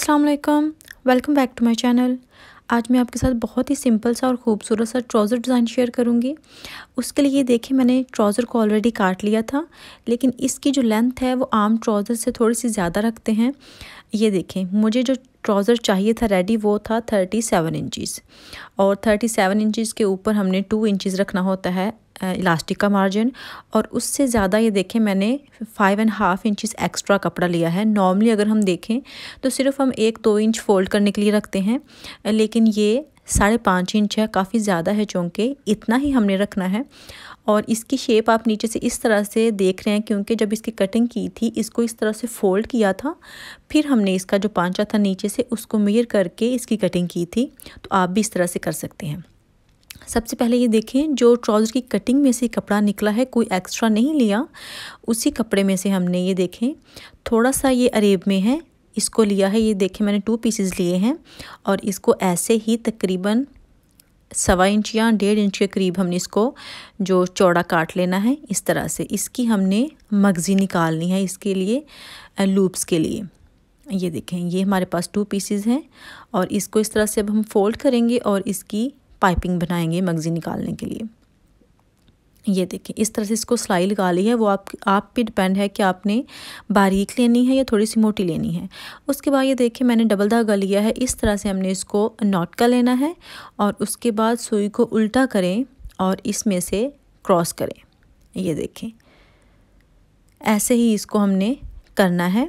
अल्लाम welcome back to my channel आज मैं आपके साथ बहुत ही सिंपल सा और ख़ूबसूरत सा ट्राउज़र डिज़ाइन शेयर करूँगी उसके लिए देखिए मैंने ट्राउज़र को ऑलरेडी काट लिया था लेकिन इसकी जो लेंथ है वो आम ट्राउज़र से थोड़ी सी ज़्यादा रखते हैं ये देखें मुझे जो ट्राउज़र चाहिए था रेडी वो था थर्टी सेवन इंचज़ और थर्टी सेवन इंचज़ के ऊपर हमने टू इंचज़ रखना होता है इलास्टिक का मार्जिन और उससे ज़्यादा ये देखें मैंने five and half inches extra कपड़ा लिया है नॉर्मली अगर हम देखें तो सिर्फ हम एक दो इंच फोल्ड करने के लिए रखते हैं लेकिन ये साढ़े पाँच इंच है काफ़ी ज़्यादा है चूँकि इतना ही हमने रखना है और इसकी शेप आप नीचे से इस तरह से देख रहे हैं क्योंकि जब इसकी कटिंग की थी इसको इस तरह से फोल्ड किया था फिर हमने इसका जो पांचा था नीचे से उसको मेयर करके इसकी कटिंग की थी तो आप भी इस तरह से कर सकते हैं सबसे पहले ये देखें जो ट्राउज़र की कटिंग में से कपड़ा निकला है कोई एक्स्ट्रा नहीं लिया उसी कपड़े में से हमने ये देखें थोड़ा सा ये अरेब में है इसको लिया है ये देखें मैंने टू पीसेस लिए हैं और इसको ऐसे ही तकरीबन सवा इंच या डेढ़ इंच के करीब हमने इसको जो चौड़ा काट लेना है इस तरह से इसकी हमने मगज़ी निकालनी है इसके लिए लूप्स के लिए ये देखें ये हमारे पास टू पीसेस हैं और इसको इस तरह से अब हम फोल्ड करेंगे और इसकी पाइपिंग बनाएंगे मगजी निकालने के लिए ये देखें इस तरह से इसको सिलाई लगा ली है वो आप आप पे डिपेंड है कि आपने बारीक लेनी है या थोड़ी सी मोटी लेनी है उसके बाद ये देखें मैंने डबल धागा लिया है इस तरह से हमने इसको नॉट का लेना है और उसके बाद सुई को उल्टा करें और इसमें से क्रॉस करें ये देखें ऐसे ही इसको हमने करना है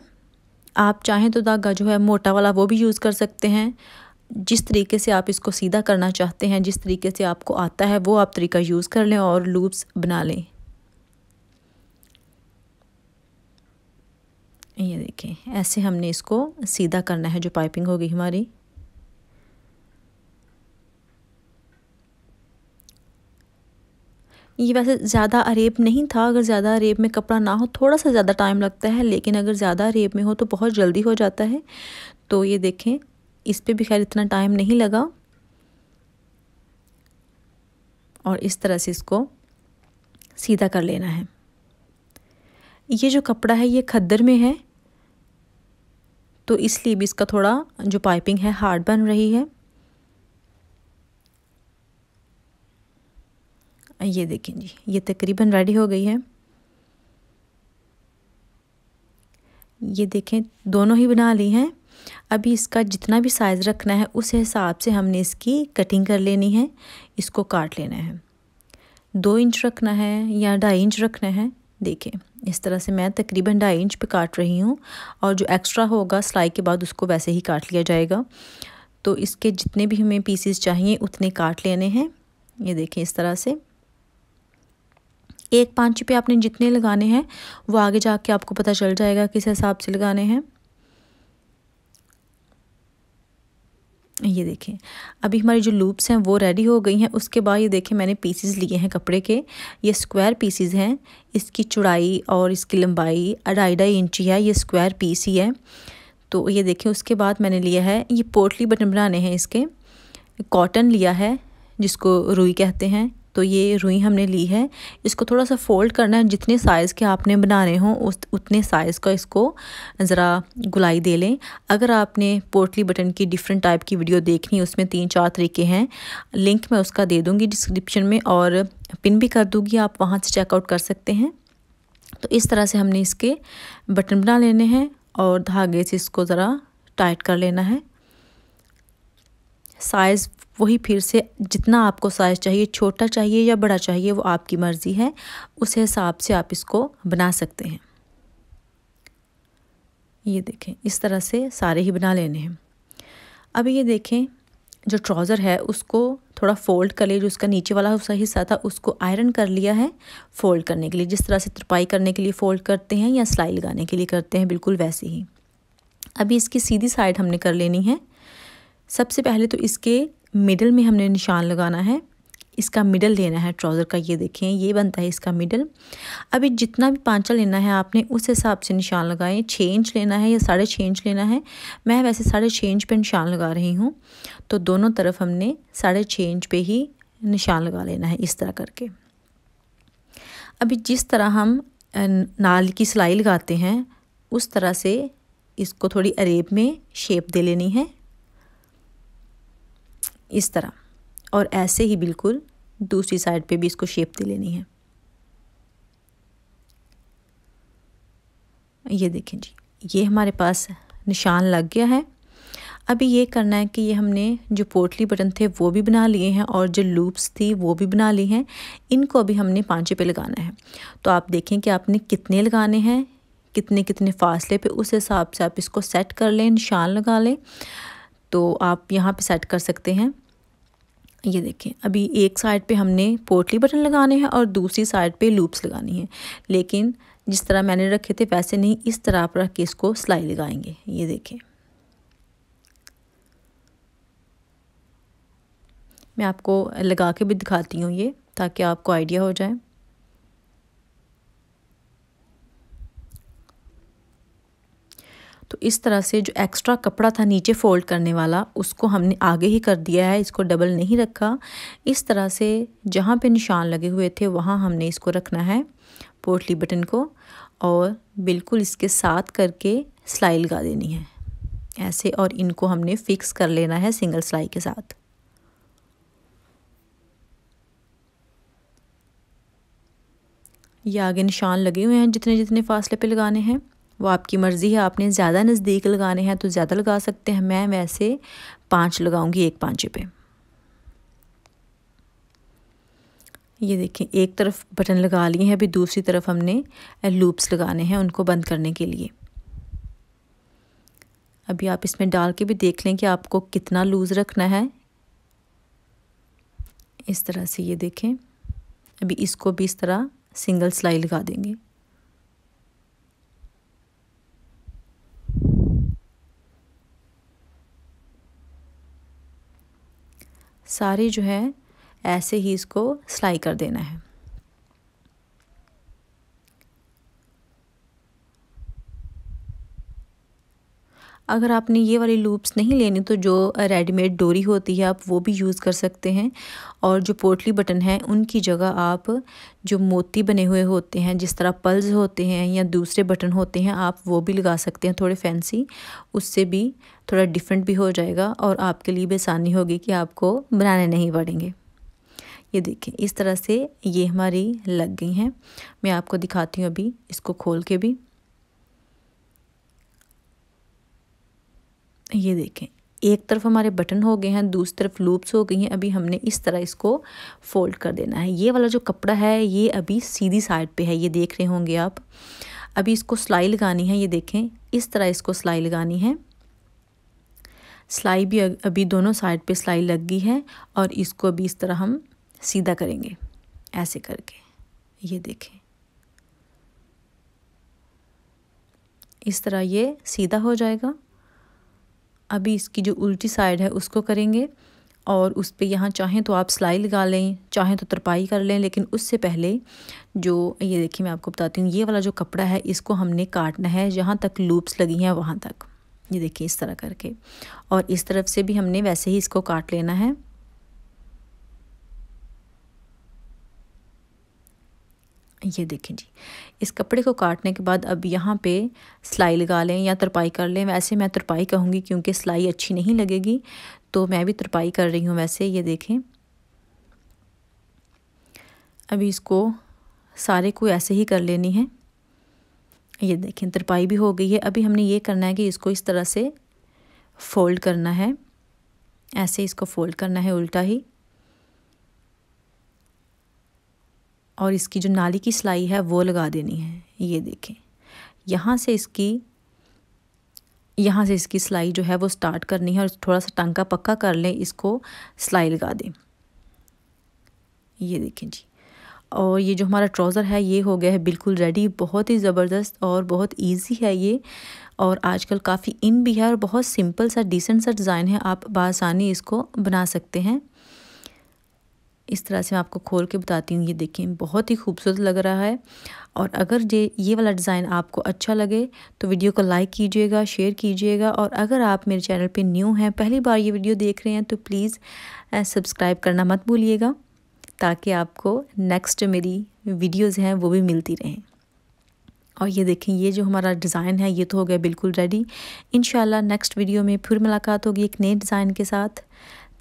आप चाहें तो धागा जो है मोटा वाला वो भी यूज़ कर सकते हैं जिस तरीके से आप इसको सीधा करना चाहते हैं जिस तरीके से आपको आता है वो आप तरीका यूज़ कर लें और लूप्स बना लें ये देखें ऐसे हमने इसको सीधा करना है जो पाइपिंग होगी हमारी ये वैसे ज़्यादा अरेब नहीं था अगर ज़्यादा अरेब में कपड़ा ना हो थोड़ा सा ज़्यादा टाइम लगता है लेकिन अगर ज़्यादा अरेब में हो तो बहुत जल्दी हो जाता है तो ये देखें इस पर भी खैर इतना टाइम नहीं लगा और इस तरह से इसको सीधा कर लेना है ये जो कपड़ा है ये खद्दर में है तो इसलिए भी इसका थोड़ा जो पाइपिंग है हार्ड बन रही है ये देखें जी ये तकरीबन रेडी हो गई है ये देखें दोनों ही बना ली हैं अभी इसका जितना भी साइज़ रखना है उस हिसाब से हमने इसकी कटिंग कर लेनी है इसको काट लेना है दो इंच रखना है या ढाई इंच रखना है देखें इस तरह से मैं तकरीबन ढाई इंच पे काट रही हूँ और जो एक्स्ट्रा होगा सिलाई के बाद उसको वैसे ही काट लिया जाएगा तो इसके जितने भी हमें पीसीस चाहिए उतने काट लेने हैं ये देखें इस तरह से एक पाँच पे आपने जितने लगाने हैं वो आगे जाके आपको पता चल जाएगा किस हिसाब से लगाने हैं ये देखें अभी हमारी जो लूप्स हैं वो रेडी हो गई हैं उसके बाद ये देखें मैंने पीसीज लिए हैं कपड़े के ये स्क्वायर पीसीज हैं इसकी चौड़ाई और इसकी लंबाई अढ़ाई ढाई इंची है ये स्क्वायर पीस ही है तो ये देखें उसके बाद मैंने लिया है ये पोटली बटन बनाने हैं इसके कॉटन लिया है जिसको रुई कहते हैं तो ये रुई हमने ली है इसको थोड़ा सा फोल्ड करना है जितने साइज़ के आपने बनाने हों उस उतने साइज़ का इसको ज़रा गुलाई दे लें अगर आपने पोर्टली बटन की डिफरेंट टाइप की वीडियो देखनी उसमें तीन चार तरीके हैं लिंक मैं उसका दे दूँगी डिस्क्रिप्शन में और पिन भी कर दूँगी आप वहाँ से चेकआउट कर सकते हैं तो इस तरह से हमने इसके बटन बना लेने हैं और धागे से इसको ज़रा टाइट कर लेना है साइज़ वही फिर से जितना आपको साइज़ चाहिए छोटा चाहिए या बड़ा चाहिए वो आपकी मर्ज़ी है उस हिसाब से आप इसको बना सकते हैं ये देखें इस तरह से सारे ही बना लेने हैं अब ये देखें जो ट्राउज़र है उसको थोड़ा फोल्ड कर लिया जो उसका नीचे वाला उसका हिस्सा था उसको आयरन कर लिया है फोल्ड करने के लिए जिस तरह से तुरपाई करने के लिए फोल्ड करते हैं या सिलाई लगाने के लिए करते हैं बिल्कुल वैसे ही अभी इसकी सीधी साइड हमने कर लेनी है सबसे पहले तो इसके मिडल में हमने निशान लगाना है इसका मिडल लेना है ट्राउज़र का ये देखें ये बनता है इसका मिडल अभी जितना भी पाँचा लेना है आपने उस हिसाब से निशान लगाएं छः इंच लेना है या साढ़े छः इंच लेना है मैं वैसे साढ़े छः इंच पे निशान लगा रही हूँ तो दोनों तरफ हमने साढ़े छः इंच पे ही निशान लगा लेना है इस तरह करके अभी जिस तरह हम नाल की सिलाई लगाते हैं उस तरह से इसको थोड़ी अरेब में शेप दे लेनी है इस तरह और ऐसे ही बिल्कुल दूसरी साइड पे भी इसको शेप दे लेनी है ये देखें जी ये हमारे पास निशान लग गया है अभी ये करना है कि ये हमने जो पोटली बटन थे वो भी बना लिए हैं और जो लूप्स थी वो भी बना ली हैं इनको अभी हमने पाँचे पे लगाना है तो आप देखें कि आपने कितने लगाने हैं कितने कितने फासले पे उस हिसाब से आप इसको सेट कर लें निशान लगा लें तो आप यहाँ पे सेट कर सकते हैं ये देखें अभी एक साइड पे हमने पोर्टली बटन लगाने हैं और दूसरी साइड पे लूप्स लगानी हैं लेकिन जिस तरह मैंने रखे थे वैसे नहीं इस तरह आप रख के इसको सिलाई लगाएंगे ये देखें मैं आपको लगा के भी दिखाती हूँ ये ताकि आपको आइडिया हो जाए तो इस तरह से जो एक्स्ट्रा कपड़ा था नीचे फ़ोल्ड करने वाला उसको हमने आगे ही कर दिया है इसको डबल नहीं रखा इस तरह से जहाँ पे निशान लगे हुए थे वहाँ हमने इसको रखना है पोटली बटन को और बिल्कुल इसके साथ करके सिलाई लगा देनी है ऐसे और इनको हमने फ़िक्स कर लेना है सिंगल सिलाई के साथ ये आगे निशान लगे हुए हैं जितने जितने फासले पे लगाने हैं वो आपकी मर्ज़ी है आपने ज़्यादा नज़दीक लगाने हैं तो ज़्यादा लगा सकते हैं मैं वैसे पाँच लगाऊंगी एक पाँचे पे ये देखें एक तरफ बटन लगा लिए हैं अभी दूसरी तरफ हमने लूप्स लगाने हैं उनको बंद करने के लिए अभी आप इसमें डाल के भी देख लें कि आपको कितना लूज़ रखना है इस तरह से ये देखें अभी इसको भी इस तरह सिंगल सिलाई लगा देंगे सारे जो है ऐसे ही इसको सिलाई कर देना है अगर आपने ये वाली लूप्स नहीं लेनी तो जो रेडीमेड डोरी होती है आप वो भी यूज़ कर सकते हैं और जो पोटली बटन है उनकी जगह आप जो मोती बने हुए होते हैं जिस तरह पल्स होते हैं या दूसरे बटन होते हैं आप वो भी लगा सकते हैं थोड़े फैंसी उससे भी थोड़ा डिफरेंट भी हो जाएगा और आपके लिए भी आसानी होगी कि आपको बनाने नहीं पड़ेंगे ये देखें इस तरह से ये हमारी लग गई हैं मैं आपको दिखाती हूँ अभी इसको खोल के भी ये देखें एक तरफ हमारे बटन हो गए हैं दूसरी तरफ लूप्स हो गई हैं अभी हमने इस तरह इसको फोल्ड कर देना है ये वाला जो कपड़ा है ये अभी सीधी साइड पे है ये देख रहे होंगे आप अभी इसको सिलाई लगानी है ये देखें इस तरह इसको सिलाई लगानी है सिलाई भी अभी दोनों साइड पे सिलाई लग गई है और इसको अभी इस तरह हम सीधा करेंगे ऐसे करके ये देखें इस तरह ये सीधा हो जाएगा अभी इसकी जो उल्टी साइड है उसको करेंगे और उस पर यहाँ चाहें तो आप सिलाई लगा लें चाहें तो तरपाई कर लें लेकिन उससे पहले जो ये देखिए मैं आपको बताती हूँ ये वाला जो कपड़ा है इसको हमने काटना है जहाँ तक लूप्स लगी हैं वहाँ तक ये देखिए इस तरह करके और इस तरफ से भी हमने वैसे ही इसको काट लेना है ये देखें जी इस कपड़े को काटने के बाद अब यहाँ पे सिलाई लगा लें या तरपाई कर लें वैसे मैं तरपाई कहूँगी क्योंकि सिलाई अच्छी नहीं लगेगी तो मैं भी तरपाई कर रही हूँ वैसे ये देखें अभी इसको सारे को ऐसे ही कर लेनी है ये देखें तरपाई भी हो गई है अभी हमने ये करना है कि इसको इस तरह से फ़ोल्ड करना है ऐसे इसको फ़ोल्ड करना है उल्टा ही और इसकी जो नाली की सिलाई है वो लगा देनी है ये देखें यहाँ से इसकी यहाँ से इसकी सिलाई जो है वो स्टार्ट करनी है और थोड़ा सा टांका पक्का कर लें इसको सिलाई लगा दें ये देखें जी और ये जो हमारा ट्राउज़र है ये हो गया है बिल्कुल रेडी बहुत ही ज़बरदस्त और बहुत इजी है ये और आजकल काफ़ी इन भी है और बहुत सिंपल सा डिसेंट सा डिज़ाइन है आप बसानी इसको बना सकते हैं इस तरह से मैं आपको खोल के बताती हूँ ये देखें बहुत ही खूबसूरत लग रहा है और अगर ये ये वाला डिज़ाइन आपको अच्छा लगे तो वीडियो को लाइक कीजिएगा शेयर कीजिएगा और अगर आप मेरे चैनल पे न्यू हैं पहली बार ये वीडियो देख रहे हैं तो प्लीज़ सब्सक्राइब करना मत भूलिएगा ताकि आपको नेक्स्ट मेरी वीडियोज़ हैं वो भी मिलती रहें और ये देखें ये जो हमारा डिज़ाइन है ये तो हो गया बिल्कुल रेडी इन नेक्स्ट वीडियो में फिर मुलाकात होगी एक नए डिज़ाइन के साथ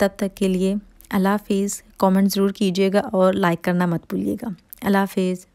तब तक के लिए अल्लाह हाफिज़ कमेंट ज़रूर कीजिएगा और लाइक करना मत भूलिएगा अल्लाह हाफिज़